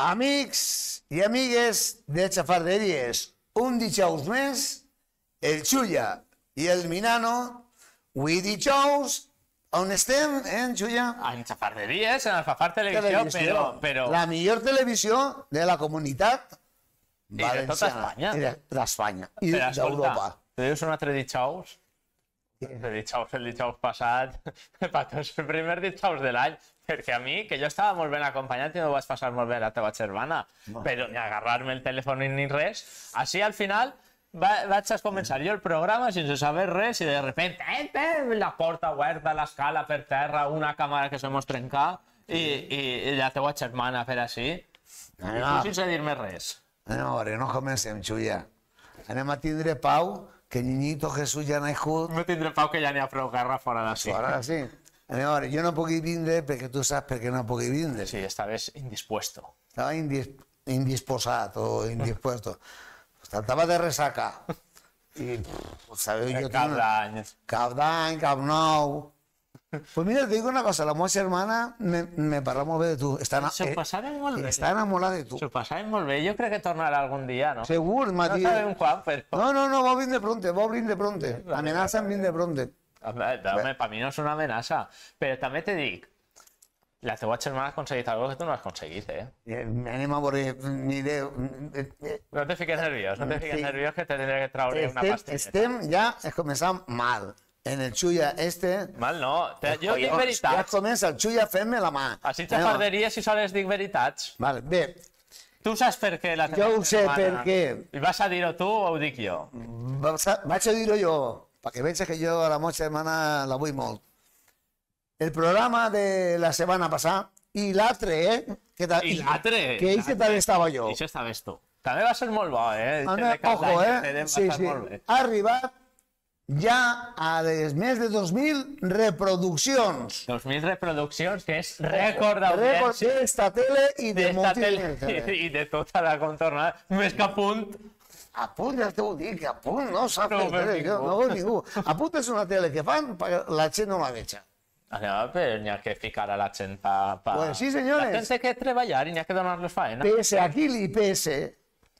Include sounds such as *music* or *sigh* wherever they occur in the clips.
Amics i amigues de Xafarderies, un dijous més, el Xulla i el Minano, avui dijous, on estem, eh, en Xulla? En Xafarderies, en Alfafar Televisió, televisió. Però, però... La millor televisió de la comunitat I tota valenciana. I eh, de tota Espanya. I d'Europa. De, però, escolta, Tu dius un altre El dijous, passat, *laughs* el primer els dijous de l'any, perquè a mi, que jo estava molt ben acompanyat i no ho vaig passar molt bé a la teva germana, no. però ni agarrar-me el telèfon ni res, així al final va, vaig a començar jo el programa sense saber res i de repente eh, eh, la porta oberta, l'escala per terra, una càmera que se mos trencar i, i, i la teva germana per així. No, no. sense dir-me res. No, ara no comencem, Xulla. Anem a tindre pau, que el niñito Jesús ja ha nascut. No tindre pau que ja n'hi ha prou guerra fora d'ací. Fora d'ací. Yo no puedo ir potevo venire perché porque tú sabes ir no sí ir vez indispuesto Sí, esta vez indispuesto. Estaba pues de resaca. Y pues, sabes, yo Cabdaño. Cabdaño, cabnau. Pues mira, te digo una cosa, la mocha hermana me, me a molt de tú. se eh, molt bé. Està enamorada de tú Se passarà molt yo creo que tornará algún día, no? Seguro, Matías. No no, quan, a No, no, no, va a pronte, va pronto. pronte. Amenaça de pronto. Home, per mi no és una amenaça, però també t'he dic, la teva germana ha aconseguit alguna que tu no has aconseguit, eh? eh anem a veure, mireu... No te fiques nerviós, no te fiques sí. nerviós que te tindré que traure estem, una pastilla. Estem ja començant mal. En el xulla este... Mal no, te, jo collons, dic veritats. Ja comença el xulla fent-me la mà. Així te farderia si sols dic veritats. Vale, bé, Tu saps per què la teva Jo ho sé, per què. I vas a dir-ho tu o ho dic jo? Vas a, vaig a dir-ho jo. Para que veas que yo a la mocha hermana la voy molt. El programa de la setmana passada i l'altre, eh? Que ta... I l'altre! Que ells també estava jo. Això estava esto. També va ser molt bo, eh? A més, ojo, eh? Sí, sí. Ha arribat ja a les més de 2.000 reproduccions. 2.000 reproduccions, que és rècord d'audiència. Rècord d'esta tele i de, de moltíssimes. *laughs* I de tota la contornada. Més que a punt a punt ja t'ho dic, a punt no s'ha no fet ningú. no veu ningú. A punt és una tele que fan perquè la gent no la veja. No, però n'hi ha que ficar a la gent pa... pa... Pues sí, senyores. La gent té que treballar i n'hi ha que donar los faena. Pese a qui li pese,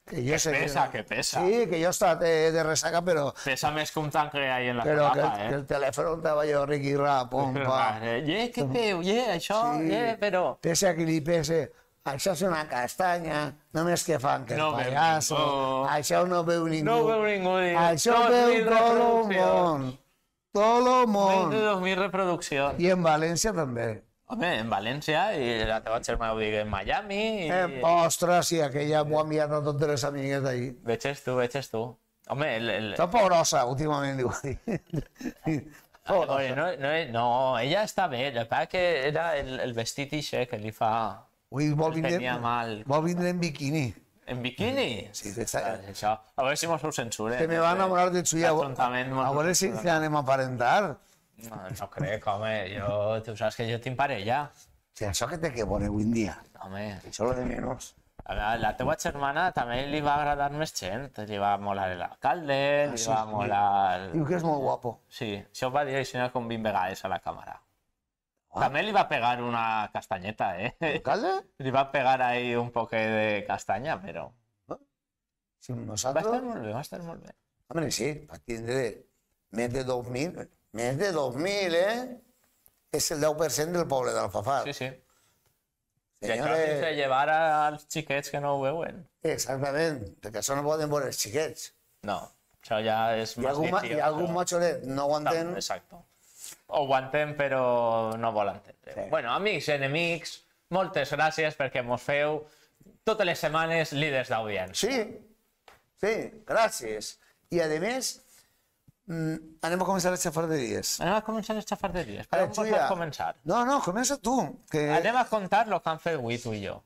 que, jo que sé, pesa, que, pesa. Sí, que jo he estat de, eh, de ressaca, però... Pesa més que un tanque ahí en la però capa, que, eh? que el telèfon estava jo riqui-ra, pompa... Eh, què feu? Eh, això, sí. yeah, però... Pese a qui li pese, això és una castanya, només que fan que no el pallasso, això no veu ningú. No veu ningú. Això tot veu tot el món. Tot el món. Menys de 2.000 reproduccions. I en València també. Home, en València, i la teva germana ho digui en Miami... I... Eh, ostres, i aquella m'ho ha enviat a totes les amigues d'ahir. Veges tu, veges tu. Home, el... el... Està pobrosa, últimament, diu. *laughs* pobrosa. No, no, no, ella està bé, el que era el, el vestit ixe que li fa... Ui, vol vindre, mal. vol vindre en biquini. En biquini? Sí, que està... Això. A veure si mos ho censuren. Que me eh, va enamorar de tu i a, a veure si ens anem a aparentar. No, no crec, home. Jo, tu saps que jo tinc parella. Sí, això que té que veure avui en dia. Home. Això lo de menys. La, la teva germana també li va agradar més gent. Li va molar l'alcalde, ah, li va molar... Diu que és molt guapo. Sí, això ho va dir així com 20 vegades a la càmera. Ah. També li va pegar una castanyeta, eh? ¿Alcalde? Li va pegar ahí un poc de castanya, però... Ah. nosaltres... Va estar molt bé, va estar molt bé. Hombre, sí, va tindre més de 2.000, més de 2.000, eh? És el 10% del poble d'Alfafar. Sí, sí. Senyores... I això llevar als xiquets que no ho veuen. Exactament, perquè això no poden veure els xiquets. No, això ja és... Hi ha algun, hi algun matxolet no ho entén. Exacte ho aguantem però no vol entendre. Sí. Bueno, amics i enemics, moltes gràcies perquè mos feu totes les setmanes líders d'audiència. Sí, sí, gràcies. I a més, Mm, anem a començar les xafarderies. Anem a començar les xafarderies. Però on vols començar? No, no, comença tu. Que... Anem a contar el que han fet avui tu i jo.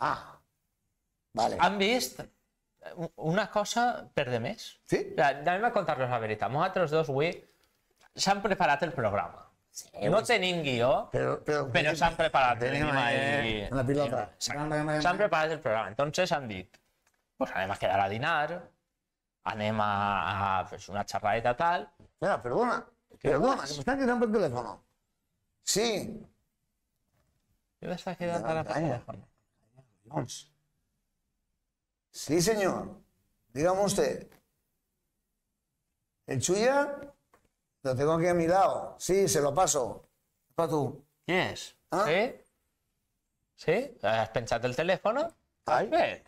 Ah, vale. Han vist una cosa per de més? Sí? Anem a contar-los la veritat. Nosaltres dos avui s'han preparat el programa. No tenim guió, pero, se han preparado. Eh, se han preparado el programa. Entonces han dicho, pues anem a quedar a dinar, anem a, pues, una charradeta tal... Mira, perdona, perdona, ¿Se me están quedando por teléfono. Sí. ¿Qué le está quedando la teléfono? Sí, señor. Dígame usted. ¿El Chuya? Lo tengo aquí a mi lado. Sí, se lo paso. Para tú. ¿Quién es? ¿Ah? ¿Sí? ¿Sí? ¿Has pensado el teléfono? Ay. Pues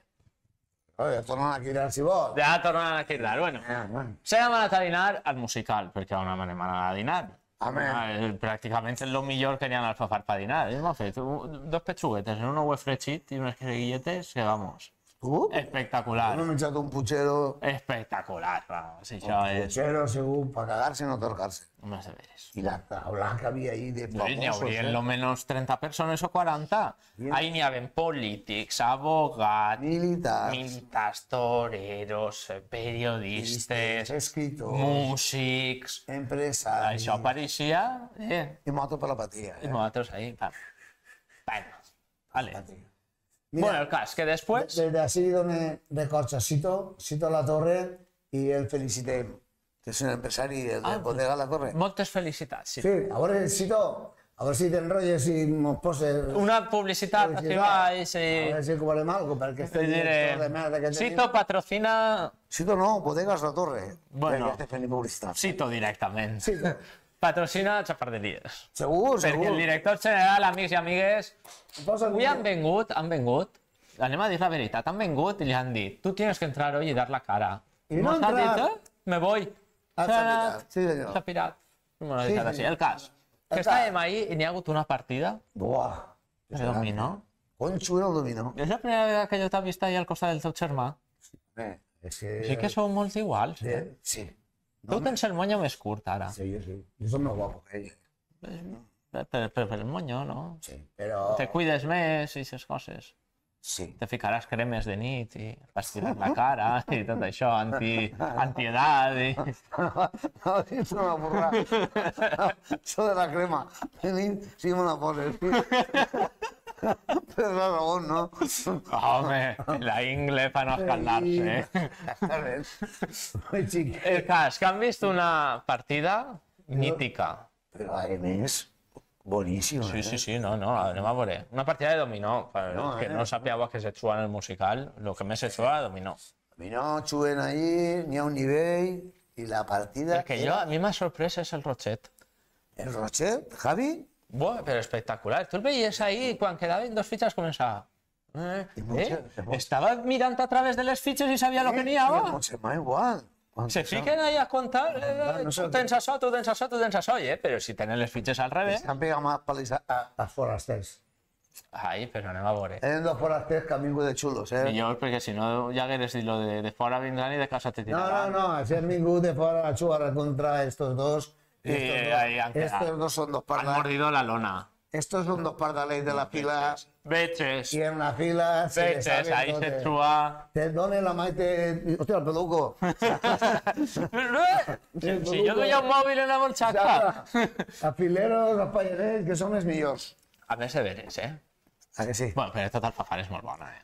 Oye, tornar a girar si vos. Ya tornan a girar, bueno. Ah, se llama a dinar al musical, porque a una manera a dinar. Amén. Ah, prácticamente es lo mejor que tenían alfafar para dinar. dos pechuguetes, en uno huevo y unas quesadilletes que vamos. Espectacular. uno me un puchero? Espectacular, un puchero, según, para cagarse y no torcarse. No se veres. Y la tabla que había ahí de famosos, Ni en ¿eh? lo menos 30 personas o 40. Ahí ni habían politics, abogados, militares, toreros, eh, periodistas, escritores, músics... Empresarios... Ahí aparecía Eh? Y motos para la patria. Eh? I motos ahí, vale Bueno, vale. Mira, bueno, el cas, que después... Desde así de recorcho, Sito, Sito La Torre i el felicitem, que és un empresari de, ah, Bodega La Torre. Moltes felicitats, Cito. Sí, a veure, Sito, a veure si t'enrotlles i mos poses... Una publicitat, publicitat. que i si... Eh, a veure si cobrem alguna cosa, perquè estem diré... de merda que tenim... Sito patrocina... Sito no, Bodegas La Torre. Bueno, estem fent publicitat. Sito directament. Cito patrocina dies. Segur, segur. Perquè el director general, amics i amigues, avui han vingut, han vingut, anem a dir la veritat, han vingut i li han dit tu tienes que entrar hoy y dar la cara. I no ha entrat. dit, eh? Me voy. Ah, S'ha pirat, sí senyor. S'ha pirat. No m'ho sí, dit, així. El cas, que estàvem ahir i n'hi ha hagut una partida Buah. de dominó. On xulo el dominó. És la primera vegada que jo t'he vist ahir al costat del teu germà. Sí, eh, és que... Sí que sou molts iguals. Sí, eh? sí. No, tens el moño més curt, ara. Sí, sí. Jo som més guapo que ell. Eh, per, per, per, el moño, no? Sí, però... Te cuides més i aquestes coses. Sí. Te ficaràs cremes de nit i tirar la *laughs* cara i tot això, anti, *laughs* antiedat i... No, no, ets una borrada. Això de la crema de nit, sí, me la poses. *laughs* pero luego ¿no? Hombre, la Inglés para no escaldarse. ¿eh? El eh, Es que han visto una partida mítica. Pero además, buenísimo. Sí, eh? sí, sí, no, no, me Una partida de dominó, no, que ¿eh? no sabíamos que se en el musical, lo que me se era dominó. Dominó, chúen ahí, ni a un nivel, y la partida... El que yo, a mí me sorpresa es el Rochet. ¿El Rochet, Javi? ¡Bueno, pero espectacular. Tú veías ahí, cuando en dos fichas comenzaba. Eh, ¿Eh? estaba mirando a través de las fichas y sabía lo que tenía. más igual. Se fijan ahí a contar, no, eh, tú tens Soto, tú tens pero si tenen las fichas al revés... se han pegado palizas a, a forasters. pero pero no me aborre. Tienen dos forasters que de chulos, eh? Millor, porque si no ya que es lo de, de fora y de casa te tirarán. No, no, no, si han Mingú de fora a jugar contra estos dos, eh, estos no son dos pardales. Han mordido la lona. Estos son dos pardales de la fila. Veches. Y en la fila. Se ahí se chua. Perdone la maite. Hostia, el peluco. *laughs* si yo doy un móvil en la bolsaca. Afileros, los que son es míos A ver, se veres, eh? A que sí? Bueno, pero esta alfafar es muy buena, eh?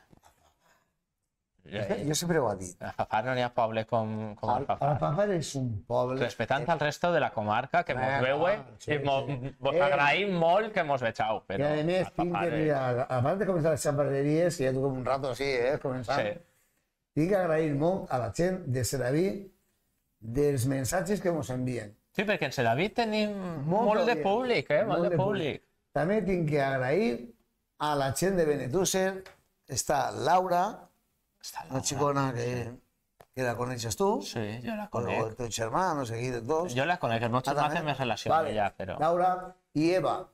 jo sempre ho ha dit. Fafar ah, no hi ha poble com, com Fafar. A Fafar és un poble... Respectant al resto de la comarca, que mos veu, sí, i mos, eh. agraïm molt que mos vegeu, però... I a més, tinc que, mira, abans de començar les xambarreries, ja duguem un rato així, eh, començant, sí. tinc que agrair molt a la gent de Seraví dels missatges que mos envien. Sí, perquè en Seraví tenim molt, molt de públic, eh? Molt, de, públic. públic. També tinc que agrair a la gent de Benetússer, està Laura, Está una chicona que, que la conoces tú. Sí, yo la conozco. Con tus hermanos, dos. Yo la conozco, no muchas ah, veces me relaciono vale. ya, pero... Laura y Eva,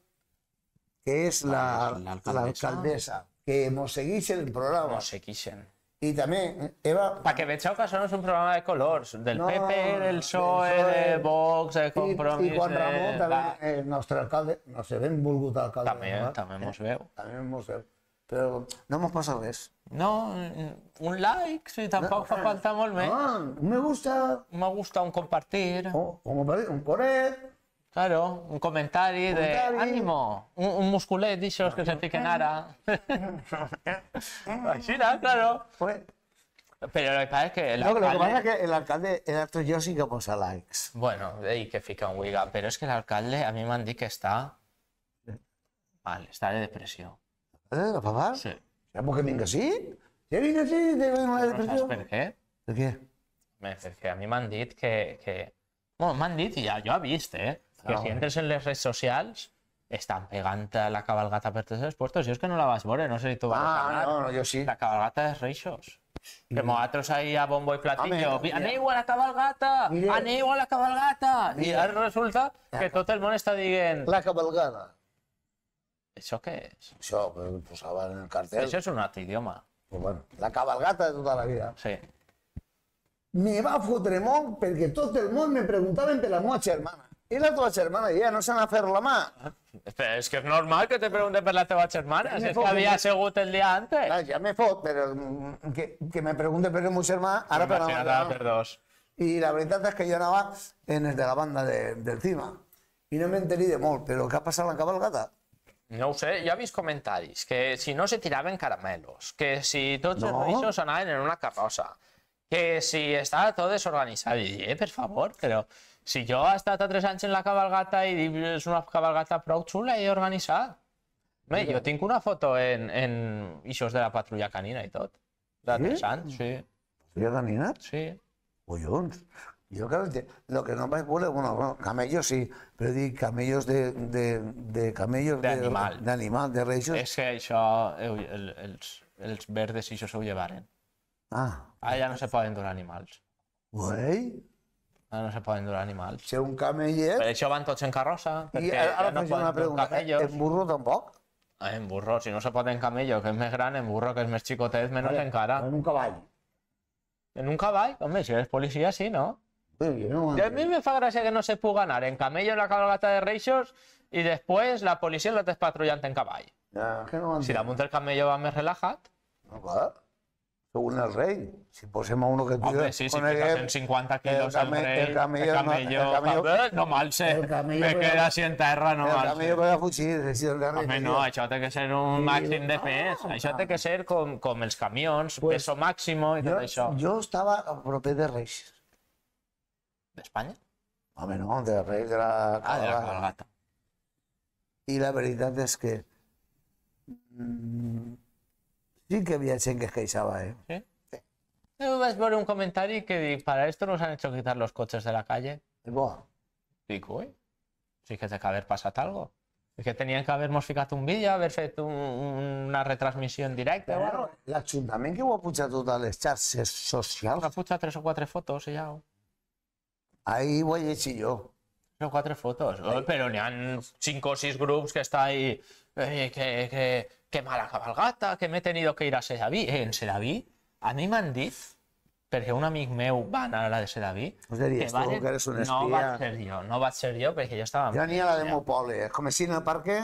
que es la, pues, alcaldesa. que hemos seguido el programa. Nos seguixen. Y también, Eva... Para que Bechao Casano es un programa de colores, del PP, del PSOE, de Vox, de Compromís... Y, Juan Ramón nuestro alcalde, no se ven muy alcalde. También, también hemos eh, visto También hemos pero no hemos pasado eso. No, mm, un like, si tampoco falta ah, me gusta. Me gusta un compartir. un, poner Claro, un comentario de ánimo. un, un musculet los que se fiquen ahora. *laughs* Pues sí, sí, claro. Pues, pero lo que pasa es que el alcalde... Lo que el alcalde, yo sí que posa likes. Bueno, y que fica un wiga. Pero es que el alcalde, a mí me han dicho que está... Vale, está de depresión. Eh, la papà? Sí. Ja puc que vinc així? Ja vinc així? Ja vinc així? No saps per què? Per què? Bé, perquè a mi m'han dit que... que... Bueno, m'han dit, i ja, jo he vist, eh? Que ah, si entres en les redes socials, estan pegant la cabalgata per totes els portes. Jo és que no la vas veure, no sé si tu vas ah, anar. no, no, jo sí. La cabalgata dels reixos. Mm. Que nosaltres ahí a bombo i platillo, aneu a la cabalgata, aneu a la cabalgata! Mira. I ara resulta que tot el món està dient... La cabalgada. ¿Eso qué es? Eso, pues, pues en el cartel. Eso es un idioma. Pues bueno, la cabalgata de toda la vida. Sí. Me va a fotremón porque todo el mundo me preguntaba por la mucha hermana y la hermana hermana ya no se a hacer la más Es que es normal que te pregunten por la mucha hermana, que había seguro el día antes. Ya me fot, pero mm, que, me pregunte por la mucha ahora ahora perdón la la verdad es que yo andaba en el de la banda de, del Cima. Y no enteré de mol, Pero ¿qué ha pasado la cabalgata? No ho sé, jo he vist comentaris que si no se tiraven caramelos, que si tots no. els reixos anaven en una carrossa, que si estava tot desorganitzat. I dir, eh, per favor, però si jo he estat a tres anys en la cabalgata i és una cabalgata prou xula i organitzada. Bé, jo tinc una foto en, en ixos de la patrulla canina i tot, de sí? tres anys, sí. Patrulla canina? Sí. Collons. Yo, claro, lo que no me huele, bueno, bueno, camellos sí, però di camellos de, de, de camellos... de D'animal, de reyes. És que això, el, els, els verdes i això s'ho llevaren. ¿eh? Ah. Ara ja no se poden donar animals. Uei? Ara no se poden donar animals. Ser un camellet... Per això van tots en carrossa, perquè I ara, ara ja no poden una pregunta, ¿eh? En burro tampoc? Ah, en burro, si no se pot en camello, que és més gran, en burro, que és més xicotet, menys encara. En un cavall. En un cavall? Home, si eres policia, sí, no? a mí me fa gracia que no se pudo ganar en camello en la cabalgata de Reixos y después la policía la despatrullante en caballo. si la monta el camello va más relajat. No, va Según el rey. Si posemos uno que pide con sí, en 50 kilos al camello... no mal sé. Me queda así en tierra no mal El camello no, que ser un máximo de peso No, que ser con con los camiones, pues peso máximo y todo eso. yo estaba a propósito de Reixos. ¿De España? Hombre, no, de Rey de la cabalgata. Ah, de la Calgata. Y la verdad es que mm, sí que había gente que es eh? Sí? sí. voy a poner un comentario que para esto nos han hecho quitar los coches de la calle. De Y Dic, sí que te haber pasado algo. es que tenían que habernos fijado un vídeo, haber hecho una retransmisión directa… Pero la bueno, que ho ha puesto todas las charlas sociales… Ha puesto tres o cuatro fotos y ya… Ahí voy a decir yo. Son cuatro fotos, oh, pero ni han cinco o seis grupos que está ahí. Eh, que, que, que, mala cabalgata, que me he tenido que ir a Sedaví. Eh, en Sedaví, a me m'han dit, perquè un amic meu va a la de Sedaví... No diries, que, que eres un espia. No va a ser jo, no va a ser jo, perquè jo estava... Yo ni a la de Mopole, com si en el parque...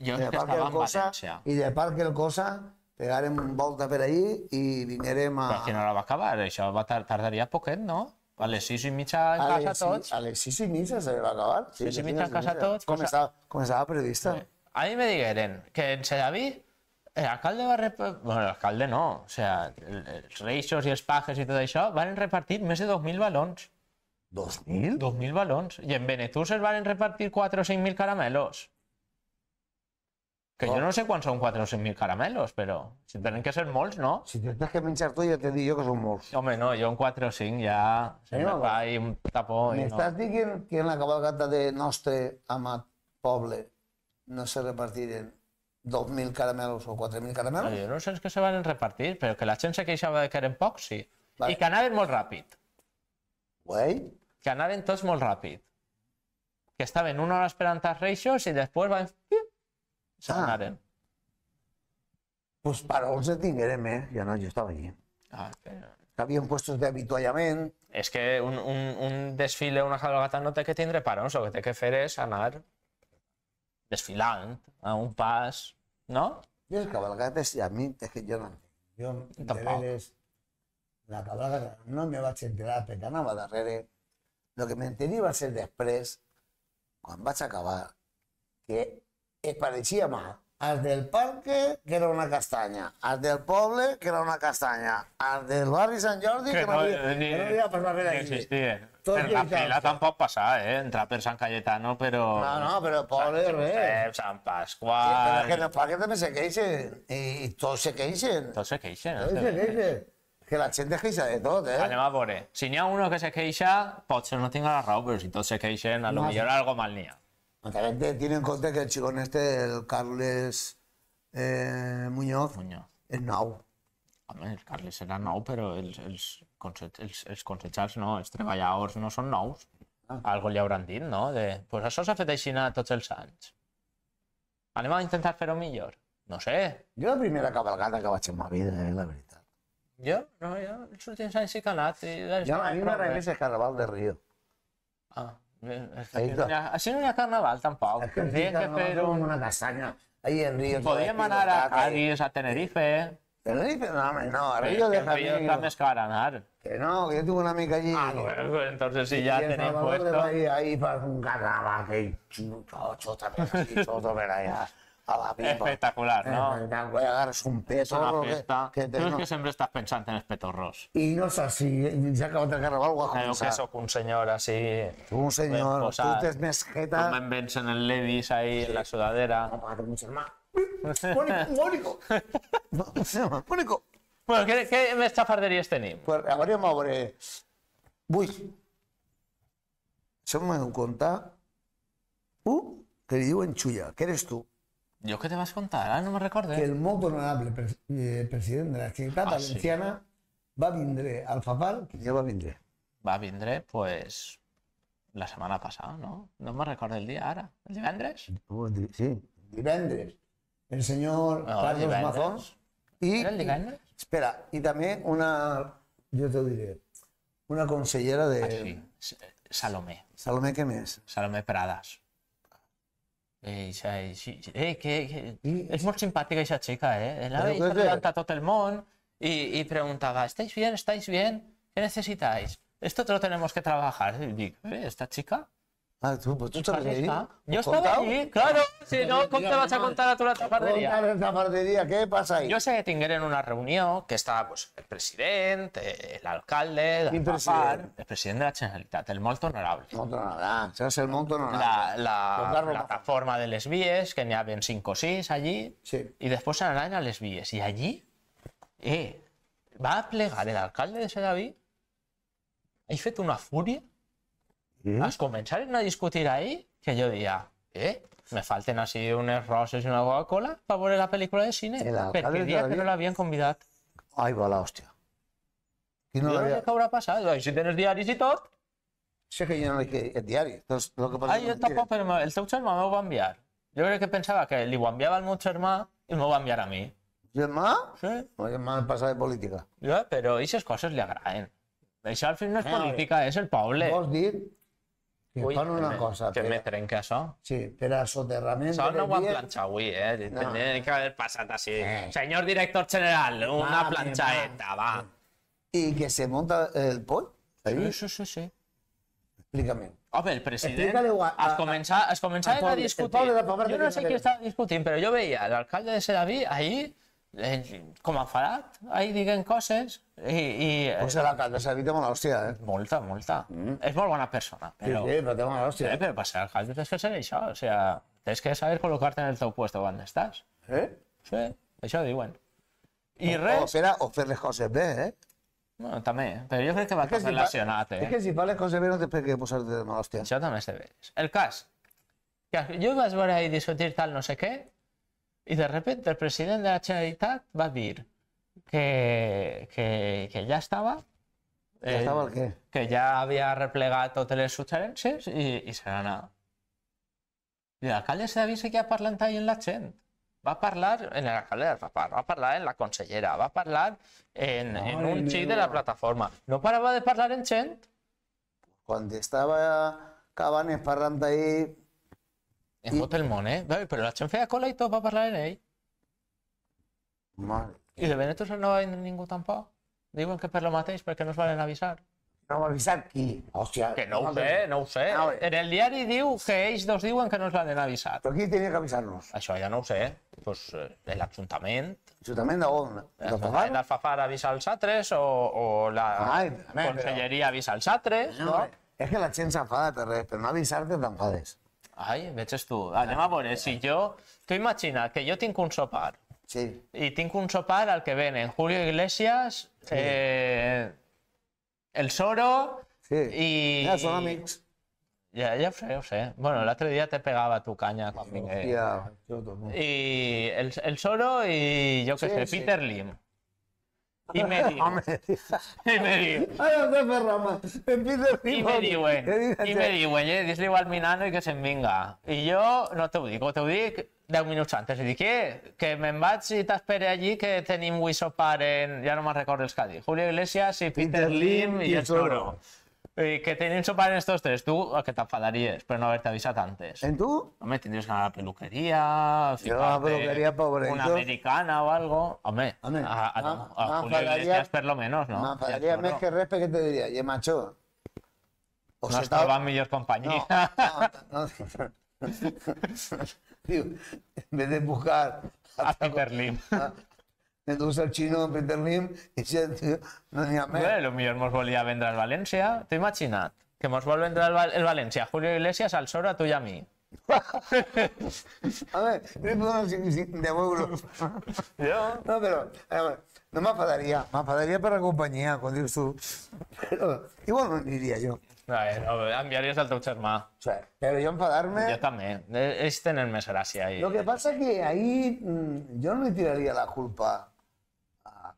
Jo de parque estava en cosa, València. I de parque el cosa, pegarem volta per allí i vindrem a... Però que no la va acabar, això va tardaria poquet, no? A les 6 i mitja a, a casa les, tots. A les 6 i mitja se va acabar. Sí, 6 i mitja a casa tots. com estava periodista. Sí. A mi me digueren que en Sedaví el alcalde va repartir... Bueno, l'alcalde no, o sea, els reixos i els pajes i tot això van repartir més de 2.000 balons. 2.000? 2.000 balons. I en Benetús es van repartir 4 o 5.000 caramelos. Que oh. jo no sé quan són 4 o 5.000 caramelos, però si tenen que ser molts, ¿no? Si tu tens que menjar tu, jo te dic jo que són molts. Home, no, jo en 4 o 5 ja se sí, no? va i un tapó. i no. dient que en la cabalgata de nostre amat poble no se repartiren 2.000 caramelos o 4.000 caramelos? No, jo no sé que se van repartir, però que la gent se queixava de que eren pocs, sí. Vale. I que anaven molt ràpid. Uai? Que anaven tots molt ràpid. Que estaven una hora esperant els reixos i després van se'n ah. Pues parols en tinguerem, eh? Ja no, jo estava allí. Ah, Que havien puestos d'habituallament. És que un, un, un desfile, una cabalgata, no té que tindre parons, el que té que fer és anar desfilant a un pas, no? Jo les cabalgates, a mi, és que jo no Jo, Tampoc. de veres, la cabalgata no me vaig enterar perquè anava darrere. El que m'entenia va ser després, quan vaig acabar, que es parecía más. al del parque, que era una castaña. al del Pobre que era una castaña. al del barri San Jordi, que, no, había ni, que no havia la vera ¿eh? no Pero la tampoc eh? Entrar per Sant Cayetano, però... No, no, però poble, Sant res. Josep, Sant Pasqual... que en el parque també se queixen. I, todos se queixen. Todos se queixen. Tots se Que la gent es queixa de tot, eh? Anem Si ni ha uno que se queixa, potser no tinga la raó, pero si todos se queixen, a lo mejor millor algo mal n'hi La gente tiene en cuenta que el chico este, el Carles eh, Muñoz, Muñoz, és nou. Home, el Carles era nou, però els, els, els, els consellers no, els treballadors no són nous. Ah. Algo li hauran dit, no? De, pues això s'ha fet així tots els anys. Anem a intentar fer-ho millor. No sé. Jo la primera cabalgada que vaig en ma vida, eh, la veritat. Jo? No, jo els últims anys sí que he anat. I... Jo, a mi m'agrada més el Carnaval de Rio. Ah. Així no hi ha carnaval, tampoc. Tindrien que fer un... una castanya. Ahí en Ríos... Podíem anar a Cádiz, a Tenerife... Tenerife, no, home, no, a Ríos de Janeiro... Ríos està més car anar. Que no, que jo tinc una mica allí... Ah, bueno, entonces si ja tenim puesto... Ahí, ahí fas un carnaval que xota per aquí, xota per allà. a la Espectacular, ¿no? no. Es un peso es que, Pero es que siempre estás pensando en espetorros y no sé si ya que de carnaval ho ha començat. que con un señor así Un señor, pues, O sea, més jeta... Com un en el Levis ahí, en la sudadera. no tengo un germà. Mónico, Mónico! *laughs* Mónico! Bueno, este niño? Pues, ahora tenim? Pues, abre. Uy. a me Vull... Això m'ho Uh, que li diuen Xulla, que eres tú ¿Yo qué te vas a contar? Ah, no me recuerdo. Que el muy honorable eh, presidente de ah, la Generalitat Valenciana va a vindre al FAPAL. que va vindre. Va vindre, pues, la semana pasada, no? No me recuerdo el día, ahora. El divendres? Oh, sí, divendres. El señor Carlos Mazón. Mazons. el divendres? espera, y también una, yo te diré, una consellera de... Ah, sí. Salomé. Salomé, qué es. Salomé Pradas. Eh, eh, eh, que, es muy simpática esa chica, ¿eh? levanta todo el mundo y, preguntaba, ¿estáis bien? ¿Estáis bien? ¿Qué necesitáis? Esto te lo tenemos que trabajar. ¿esta chica? Ah, tú, pues tú ahí? Pues Yo estaba contado? allí, claro. Si no, ¿cómo te vas a contar a tu la tapardería? la tapardería, ¿qué pasa ahí? Yo sé que Tinger en una reunión que estaba pues, el presidente, el alcalde, el, el presidente de la Generalitat, el molto honorable. molto honorable, hace el molto honorable. La, la, la plataforma de les que n'hi havien 5 o 6 allí, sí. Y se harán a les y allí eh, va a plegar el alcalde de Sedaví, ha hecho una furia Mm. Es començaren a discutir ahí que yo deia, ¿eh? Me falten así unos roses y una Coca-Cola para ver la película de cine. Perquè dia que no l'havien convidat. Ai, va l'hòstia. I no, l'havia... no què haurà passat. Ai, si tens diaris i tot... Sí que doncs jo no l'he el diari. Entonces, lo que pasa Ai, jo tampoc, però el teu germà m'ho va enviar. Jo crec que pensava que li ho enviava al meu germà i m'ho va enviar a mi. Germà? Sí. El germà passa de política. Ja, però aquestes coses li agraden. Això al final no és política, és el poble. Vols dir Ui, fan una cosa. Que Pere, me trenca això. Sí, per a soterrament... Això no ho han planxat avui, eh? No. Tenia que haver passat així. Eh. Senyor director general, una va, planxaeta, va. va. I que se monta el poll? Sí, sí, sí, sí. Explica'm. Home, el president a, a, es començava a, es comença a, a, a discutir. Jo no sé qui estava discutint, però jo veia l'alcalde de Sedaví ahir, eh, com farat, ahir dient coses, i, i... Potser l'alcaldessa aquí té una hòstia, eh? Molta, molta. Mm. És molt bona persona, però... Sí, sí, però té una hòstia. Sí, però per ser alcalde tens que ser això, o sea, tens que saber col·locar-te en el teu puesto on estàs. Sí? Eh? Sí, això diuen. I o, res... O, espera, o fer les coses bé, eh? Bueno, també, eh? però jo crec que va tot si relacionat, eh? És que si fa les coses bé no t'has de posar-te una hòstia. Això també és de El cas, que jo vaig veure ahir discutir tal no sé què, i de sobte el president de la Generalitat va dir que, que, que ja estava. Ja eh, estava el què? Que ja havia replegat totes les suggerències i, i se n'anà. I l'alcalde se que seguir parlant ahí en la gent. Va parlar en l'alcalde, va, va parlar en la consellera, va parlar en, Ai, en un xic de la plataforma. No parava de parlar en gent. Quan estava Cabanes parlant ahí... En I... tot el món, eh? Però la gent feia cola i tot va parlar en ell. Mare i de Benetús no va vindre ningú tampoc. Diuen que per lo mateix, perquè no es van avisar. No m'ha avisat qui? Hòstia, que no ho sé, no ho sé. Ah, en el diari diu que ells dos diuen que no ens l'han avisat. Però qui tenia que avisar-nos? Això ja no ho sé. Pues, eh, l'Ajuntament. L'Ajuntament d'on? L'Ajuntament D'Alfafar avisa els altres o, o la ah, Conselleria però... avisa els altres. No, no? Eh, és que la gent s'enfada, Terres, per no avisar-te t'enfades. Ai, veig tu. Anem a veure, si jo... Tu imagina que jo tinc un sopar, Sí. Y Tinkun Sopar al que en Julio Iglesias, eh, El Soro y... Ya, son amigos. Ya, ya sé, ya sé. Bueno, el otro día te pegaba tu caña conmigo. Hostia, Y el, el, Soro y yo qué sé, Peter Lim. Y me digo. *laughs* y me digo. *laughs* Eh, y no te Y me digo, y me güey, y me igual y nano y que se y y yo, no te digo, te digo, de un minuto antes Y dije, que que me me'n y te espere allí que un Par en... Ya no me recuerdo el Julio Iglesias y Peter, Lim y el Toro. Y que un sopar en estos tres. ¿Tú? Oh, qué te enfadarías? Pero no haberte avisado antes. En tú? Hombre, tendrías que ir a la peluquería... a la peluquería, pobre. Una americana o algo. Hombre, a, a, ah, a, a, ah, a Julio Iglesias por lo menos, no? enfadaría me que respeto. ¿Qué te diría? y macho, O no estaba en millas No, no, no. *laughs* en vez de buscar *laughs* a, Peter Lim. A, entonces el chino Peter Lim y se, no ni a lo Bé, nos volvía a vender el Valencia ¿Tú imaginas Que nos vuelve a el, Valencia? Julio Iglesias, al Sora, tú y a mí *laughs* a ver, le puedo 10 euros. ¿Ya? No, pero, a ver, no me enfadaría, me enfadaría per la companyia, con dius tu. Però, igual no aniria jo. A veure, enviaries el teu germà. Sí, però jo enfadar-me... Jo també. Ells tenen més gràcia. I... Lo que pasa que ahí jo mm, no li tiraria la culpa a...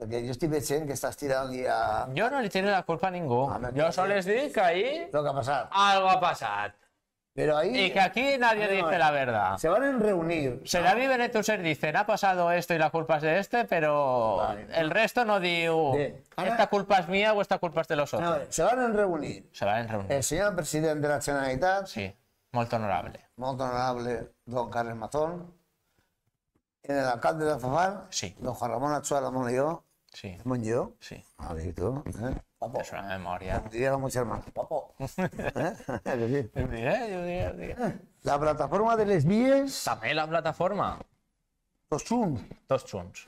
Perquè jo estic veient que estàs tirant-li a... Jo no li tiro la culpa a ningú. yo jo sols dic que ahir... Lo que ha passat. Algo ha passat. Y que aquí nadie dice la verdad. Se van a reunir. Se la viven ser, dicen, ha pasado esto y la culpa es de este, pero el resto no digo, esta culpa es mía o esta culpa es de los otros. No, se van a reunir. Se van a reunir. El señor presidente de la Generalitat. Sí, muy honorable. Muy honorable, don Carlos Mazón. En el alcalde de Zafar, sí. don Juan Ramón Achuela, Ramón y yo. Sí. Ramón yo. Sí. Ver, tú, ¿eh? Papo. Es una memòria. Diría lo mucho más. Papo. Eh? *laughs* Sí. Ho diré, ho diré, ho La plataforma de lesbies. También la plataforma. Tots junts. Tots junts.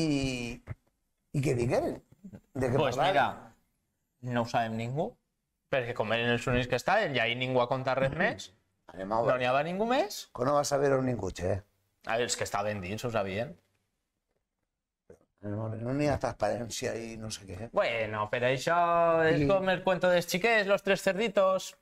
I... I què diguen? De què pues parlar? mira, no ho sabem ningú, perquè com eren els únics que estaven i ahir ningú ha contat res més, no n'hi va ningú més. Com no va saber-ho ningú, che? A veure, els que estaven dins ho sabien. No, ni transparencia y no sé qué. Bueno, pero eso es como el cuento de Chiqués, los tres cerditos.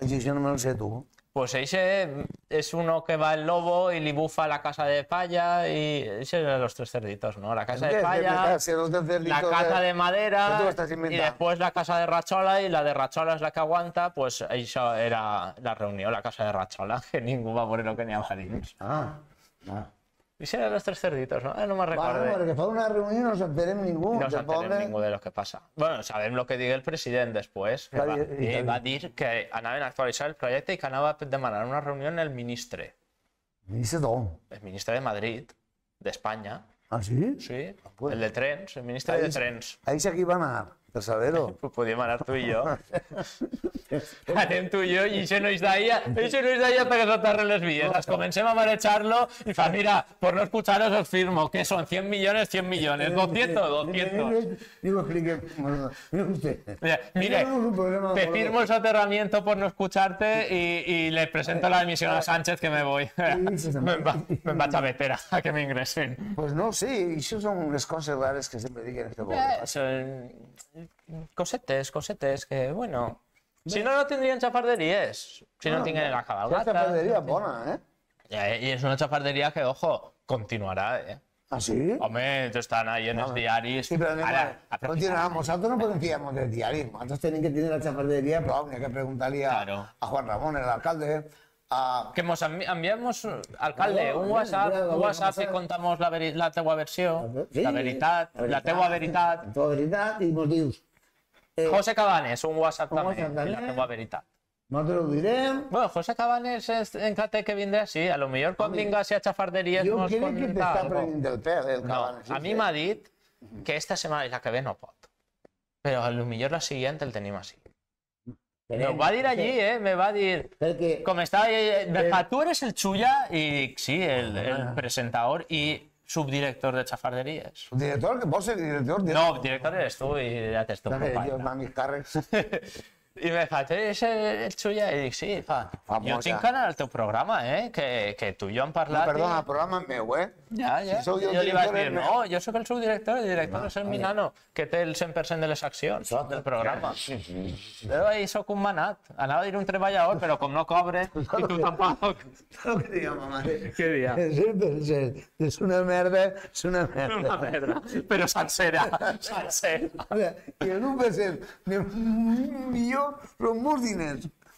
Sí, yo no me lo sé tú. Pues ese es uno que va el lobo y le bufa la casa de paya y ese eran los tres cerditos, ¿no? La casa de palla, la casa de madera y después la casa de Rachola y la de Rachola es la que aguanta, pues eso era la reunión, la casa de Rachola, *laughs* que ningún va a poner lo que ni a Ah, ah. ¿Y eran los tres cerditos, ¿no? Ah, no me recuerdo. Bueno, porque fue una reunión no sabemos ninguno. No sabemos ninguno de los que pasa. Bueno, sabemos lo que diga el presidente después. va, a decir que anaven a actualizar el proyecto y que van a demandar una reunión en el ministre. Ministre dónde? El ministro de Madrid, de España. Ah, sí? Sí, ah, pues. el de trens, el ministro de trens. Ahí sí que iban a saberlo. per saber tú y yo. *laughs* Anem tuyo y jo, i això no és d'ahir, això no és d'ahir perquè a marejar Y mira, por no escucharos os firmo, que son 100 millones, 100 millones, 200, eh, 200. Eh, eh, digo, mire te firmo el soterramiento por no escucharte y, le presento la emisión a Sánchez que me voy. Me va, me vaig a vetera, a que me ingresen Pues no, sí, això són les coses rares que sempre diguen. Eh, este son cosetes, cosetes, que, bueno, si no, no tendrían chaparderías, Si no, tienen el las cabalgatas. La es buena, ¿eh? Y es una chapardería que, ojo, continuará, ¿eh? ¿Ah, sí? Hombre, están ahí en el los diarios. Sí, pero no, Ahora, continuamos. Nosotros no podíamos del diario. Antes tienen que tener la chapardería, pero pues, hay que preguntaría a, a Juan Ramón, el alcalde. A... Que nos enviamos, eh, alcalde, un WhatsApp, un WhatsApp y contamos la, la teua versión, la verdad la, tegua la teua veritat. La teua veridad y nos eh, José Cabanes, un WhatsApp también, WhatsApp a la y tal. No te lo diré. Bueno, José Cabanes encate que vendrá Sí. A lo mejor quan ah, venga a xafarderies... Jo Yo quiero que te está prendiendo el pelo, el Cabanes. A mí me ha dicho que esta semana es la que ve no puedo, pero a lo mejor la siguiente el tenemos así. Me va a ir allí, ¿eh? Me va a decir, Como está. Eh, tú eres el chulla y sí, el ah. presentador. Y subdirector de chafarderías. ¿Director? ¿Vos eres director? director? No, director eres tú y ya te estoy Yo, mami, càrrecs. *laughs* I me fa, tens el xulla? I dic, sí, fa, Famosa. jo tinc canal al teu programa, eh? Que, que tu i jo hem parlat... No, perdona, i... el programa és meu, eh? Ja, ja. Si sou jo, jo li vaig dir, no, eh, oh, jo sóc el seu director, el director no, és el Milano, que té el 100% de les accions Exacte. del programa. Sí, sí. Jo ahir sóc un manat, anava a dir un treballador, però com no cobre, *laughs* i tu tampoc. No, que dia, mamà. *laughs* Què dia? És 100%, és una merda, és una merda. Una merda, però sencera, *laughs* sencera. I en un percent, millor, però molts diners.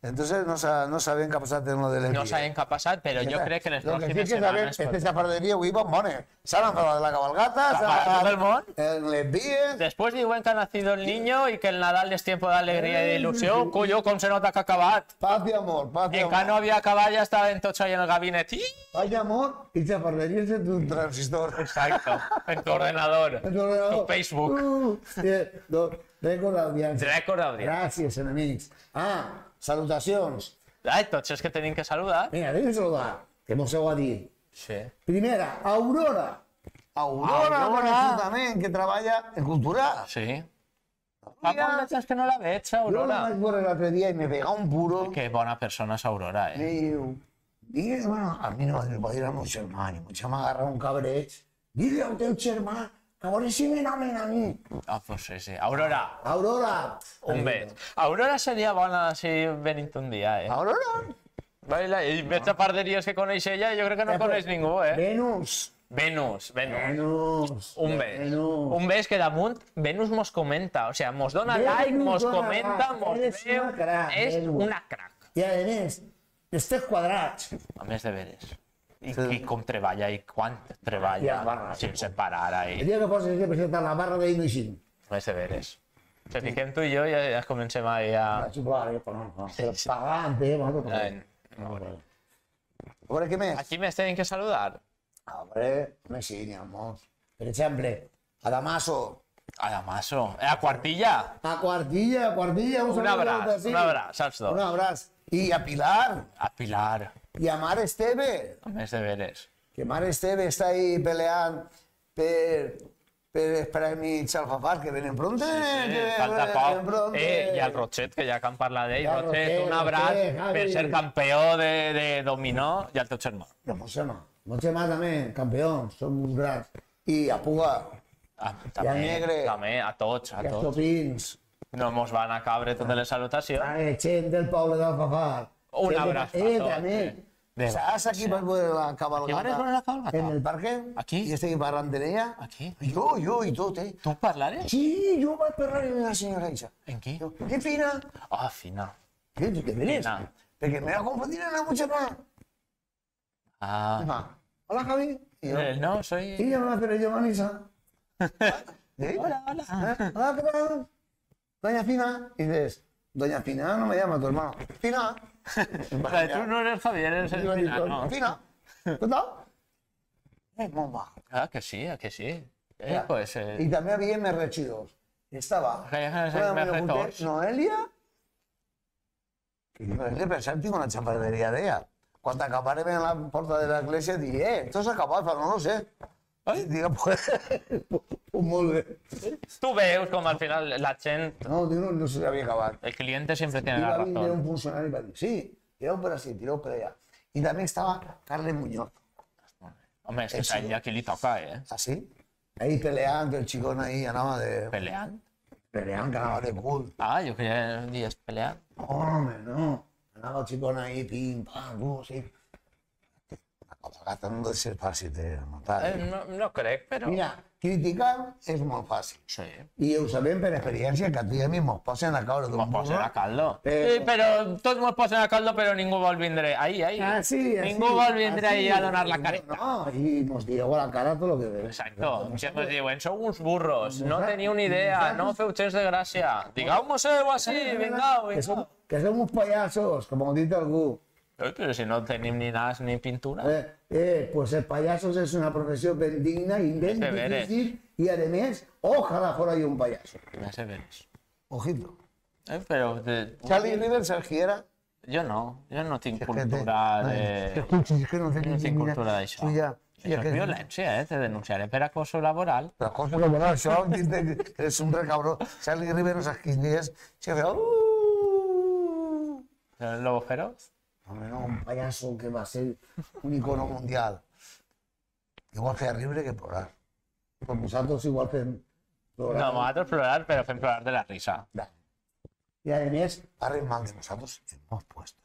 Entonces no, saben no saben de uno de l'Elvia. No saben qué pasar, pero yo creo que les Lo que sí que saben es és que esta farderia avui va Mone. Saben de la cabalgata, saben... Tot el món. En les vies... Després diuen que ha nacido el niño y que el Nadal es tiempo d'alegria e i d'il·lusió. Cuyo, com se nota que ha acabat. Paz amor, paz i amor. Encara no había acabat, ja estaven tots allà en el gabinete. I... Paz i amor, i se farderia en un transistor. Exacto. en tu ordenador. En tu ordenador. Tu Facebook. Uh, yeah, no, rècord d'audiència. Rècord Gràcies, Ah, Salutacions. Ai, tots els que tenim que saludar. Vinga, tenim que saludar, que mos heu a dir. Sí. Primera, Aurora. Aurora, Aurora. Ajuntament, que treballa en cultura. Sí. Fa molt de que no la veig, Aurora. Jo la vaig veure l'altre dia i me pega un puro. Que bona persona és Aurora, eh? Me diu, digue, bueno, a mi no, me va dir a meu germà, i meu germà agarra un cabreig, digue al teu germà Boníssim nomen a mi. Ah, pues sí, sí. Aurora. Aurora. Un bet. Aurora seria bona si venint un dia, eh? Aurora. Baila, i veig a part de dies que coneix ella, jo crec que no eh, coneix ningú, eh? Venus. Venus, Venus. Venus. Un bes. Venus. Un bes que damunt Venus mos comenta, o sea, mos dona Venus like, mos comenta, crack. mos veu. És una crac. I a més, els quadrat. quadrats. A més de veres. Y con i y treballa y sin separar ahí. El día que posis que presentar la barra de no y sin. veres. severes. O Se fiquem tú y yo ya, ya comencé ahí a... Sí, eh, clar, por no, sí, sí. pagante, bueno, No, A Aquí me que saludar. A ver, mi amor por ejemplo a Damaso a Adamaso, A Cuartilla. A Cuartilla, a Cuartilla. Un, un abrazo, un abrazo. Un abrazo. Y a Pilar. A Pilar. Y Mar Esteve. A és de veres. Que Mar Esteve està ahí peleant per, per esperar mi al Fafar, que venen pronte. Sí, sí, que falta poc. Eh, I el Rochet, que ja que han parlat d'ell, Rochet, Rochet, un abraç Rochet, per ser campió de, de dominó, i el teu germà. No, mon germà. Mon germà també, campió, som un gran. I a Puga, ah, a, també, i a Negre, també, a tots, a, a tots. Topins. No mos van a cabre totes les salutacions. A la gent del poble d'Alfafar. Un abraç per eh, tots. Eh, també. Eh. Saps aquí qui sí. vas la cabalgata con la En el parque? Aquí? y este para amb ella? Aquí? yo yo y ¿Tú te tú parlares? Sí, yo a parlar en la señora Isa. En qué? ¿Qué fina! Ah, fina. ¿Qué tu què porque me va confundir en la muchacha. Ah. Hola, Javi. Yo, eh, no, soy... Sí, hola, pero yo, Manisa. ¿Eh? Hola, hola. ¿Eh? Hola, ¿qué tal? Doña Fina. Y dices, Doña Fina no me llama tu hermano. Fina tú no eres Javier, eres el final, ¿no? ¿El final? ¿Tú no. Fina. ¿Total? Eh, bomba. Ah, que sí, ah, que sí. Eh, pues, eh. Y también había MR2. Estaba. Noelia. Que no es de pensar, tengo una chapardería de ella. Cuando acabaré en la puerta de la iglesia, dije, eh, esto se acabado, pero no lo sé. Ai, diga, pues, *laughs* molt bé. Tu veus com al final la Chen. No, no, no se sabia acabar. El cliente siempre tiene la razón. un y va sí, tireu per así, tireu per allá. Y también estaba Carles Muñoz. Hombre, es que Eso. a aquí le toca, ¿eh? ¿Así? ¿Ah, ahí peleando, el chico ahí ganaba de... ¿Peleando? Peleando, andaba de cool. Ah, yo quería días pelear. hombre, no. Ganaba el chico ahí, pim, pam, pum, sí. L'advocat no ser fàcil de notar. Eh, eh, no, no crec, però... Mira, criticar és molt fàcil. Sí. I ho sabem per experiència que a tu i a mi mos posen a caure d'un posen a caldo. Eh, Sí, però tots mos posen a caldo, però ningú vol vindre ahí, ahí. Ah, sí, ningú vol vindre ahí a donar la careta. No, i mos dieu a la cara tot el que veus. Exacto. Si mos diuen, sou uns burros, no teniu ni idea, no feu gens de gràcia. Digueu-mos-ho així, vinga, vinga. Que som uns pallassos, com ho ha dit algú. Pero si no tenéis ni nada, ni pintura. Eh, eh, pues el payaso es una profesión bendigna, inventa, difícil y además, ojalá fuera yo un payaso. Ya se veres. Ojito. Eh, pero de, Charlie River se Yo no, yo no tengo cultura de... Es que no tengo cultura de eso. Es eh? Te denunciaré Pero acoso laboral. acoso laboral, això em és un recabró. Charlie Rivero, saps quin és? Si uh! loboferos. feroz? No, un payaso que va a ser un icono mundial. Igual que horrible que plorar. Con nosotros igual que plorar. No, nosaltres plorar, pero fue plorar de la risa. Y además, parlen mal de nosotros en dos puestos.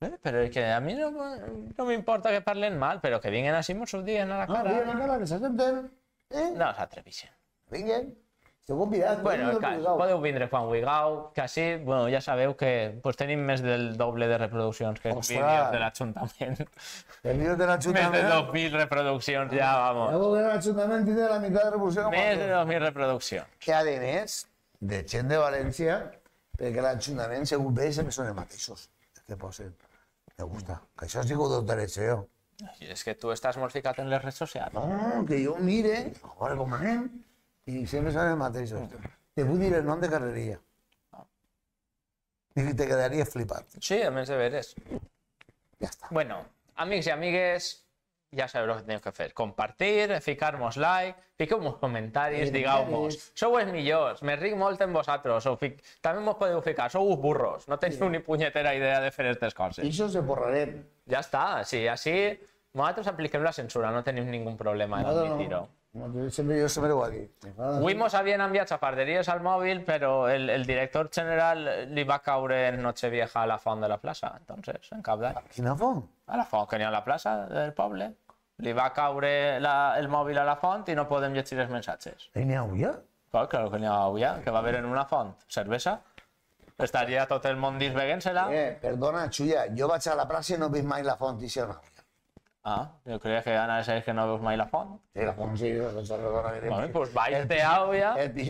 Eh, pero es que a mí no, no me importa que parlen mal, pero que vengan así, muchos días a la cara. No, vengan a la cara, que se senten. Eh? No bueno, que, podeu vindre que así bueno, ya sabeu que pues, tenim més del doble de reproduccions que els vídeos de l'Ajuntament. El de de 2.000 reproduccions, ja, vamos. El vídeo de la de de 2.000 reproduccions. Que, a de gent de València, perquè l'Ajuntament segur són els que posen. Pues, eh, me gusta. Que això sí que ho el es que tu estàs molt en les redes sociales. No, que jo mire, a veure y siempre son el nombre De nombre de Y te quedaría flipado. Sí, a mí se veres. Ya está. Bueno, amigos y amigues, ya sabéis lo que tenéis que hacer. Compartir, ficarnos like, ficamos comentarios digamos digueu-nos. me río mucho en vosotros. O fic... También ficar, burros. No tenéis ni puñetera idea de hacer estas cosas. Y eso se borraré. Ya está, sí, así nosotros apliquemos la censura, no tenéis ningún problema en no, fuimos a bien enviar he al móvil pero el, director general eh, li a caure en Nochevieja a la font de la plaza entonces, en cap ¿A la font? A la font que ni a la plaza del poble. Le va caure la, el móvil a la font y no pueden enviar los mensajes I ni a claro que va a avui, que va a haber en una font. cerveza estaría todo el mundo disveguent Eh, perdona, chuya yo voy a la plaza y no veis más la font, y cierro. Ah, yo creía que Ana a que no los maila la font. Sí, la font sí, doncs el recorre que Bueno, pues vaig te ya.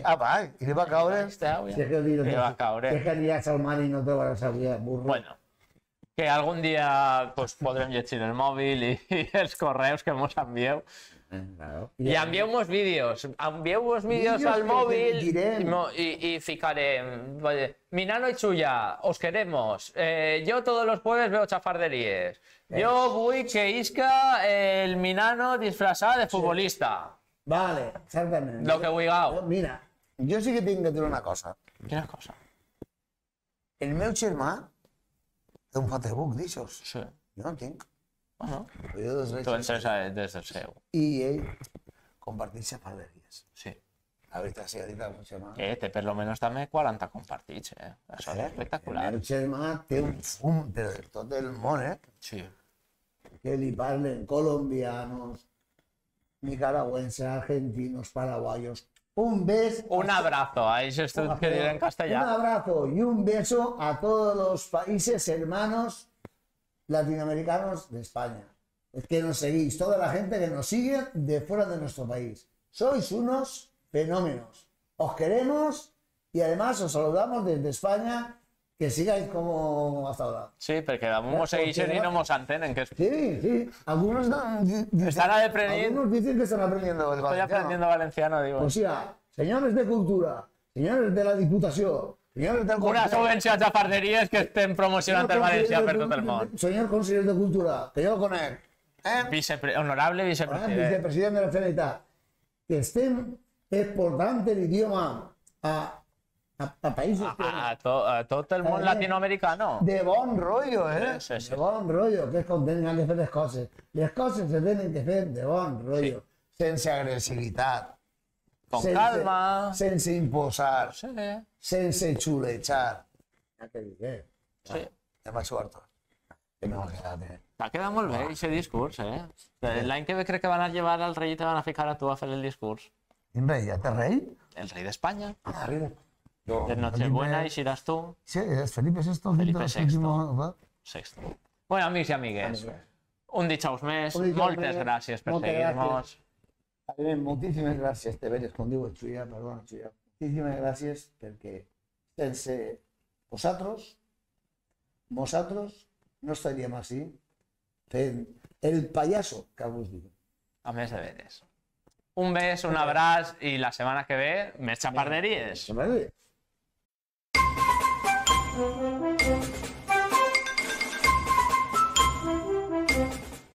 Ah, va, y va caure. te que dir, va caure. Es que al mar no te vas sabia, burro. Bueno, que algún día pues, podremos el móvil *laughs* y los correos que hemos enviado. Eh, y enviamos vídeos, enviamos vídeos, al móvil y y Oye, mi nano y suya. os queremos. Eh, yo todos los jueves veo chafarderías. Yo eh. voy que isca el Minano disfrazado de futbolista. Vale, certament. Lo que vulgueu. Mira, jo sí que tinc que dir una cosa. Quina cosa? El meu germà té un Facebook d'aixòs. Sí. Jo no en tinc. Bueno, jo des del seu. I ell comparteix xafarderies. Sí. Ahorita sí, ahorita mucho más. Este por te menos dame 40 compartiche eh? espectacular. El tiene un mm. fum de todo el mundo, Sí. Que le parlen colombianos, nicaragüenses, argentinos, paraguayos. Un beso. Un abrazo, ahí se que en castellano. Un abrazo y un beso a todos los países hermanos latinoamericanos de España. Es que nos seguís, toda la gente que nos sigue de fuera de nuestro país. Sois unos fenómenos. Os queremos y además os saludamos desde España. Que sigáis como hasta ahora. Sí, porque vamos a seguir y no nos antenen. Que es... Sí, sí. Algunos, están aprendiendo. algunos dicen que están aprendiendo valenciano. Estoy aprendiendo valenciano, digo. O pues sea, señores de cultura, señores de la Diputación, señores del Una subvención a es que estén promocionando el Valencia perdón. todo el Señor consejero de Cultura, que yo con Eh? honorable vicepresidente. Vicepresidente de la Generalitat. Que estén exportante el idioma a, a, países. A, todo el mundo eh, latinoamericano. De buen rollo, ¿eh? de buen rollo, que es cuando tengan que hacer las cosas. Las cosas se tienen que hacer de buen rollo. Sí. Sense agresividad. Con sense, calma. Sense imposar. Sense chulechar. Ya te dije. Sí. Eh. Te ha Que no m'ha quedat, eh? T'ha eh? que ve que van a llevar al rey y te van a fijar a tu a hacer el discurso. ¿Inmediata rey? El rey de España. Ah, rey de... No. De Nochebuena y eras tú. Sí, es Felipe VI. Felipe VI. Sexto. Bueno, amigos, y amigues, pues. un dichaus mes, Un gracias Moltes més. gràcies per ver moltíssimes gràcies, te veres, com diu el Xuia, perdona, Xuia. Moltíssimes gràcies perquè no estaríamos así. fent el payaso que vos diu. A més de veres un beso, un abrazo y la semana que ve me echa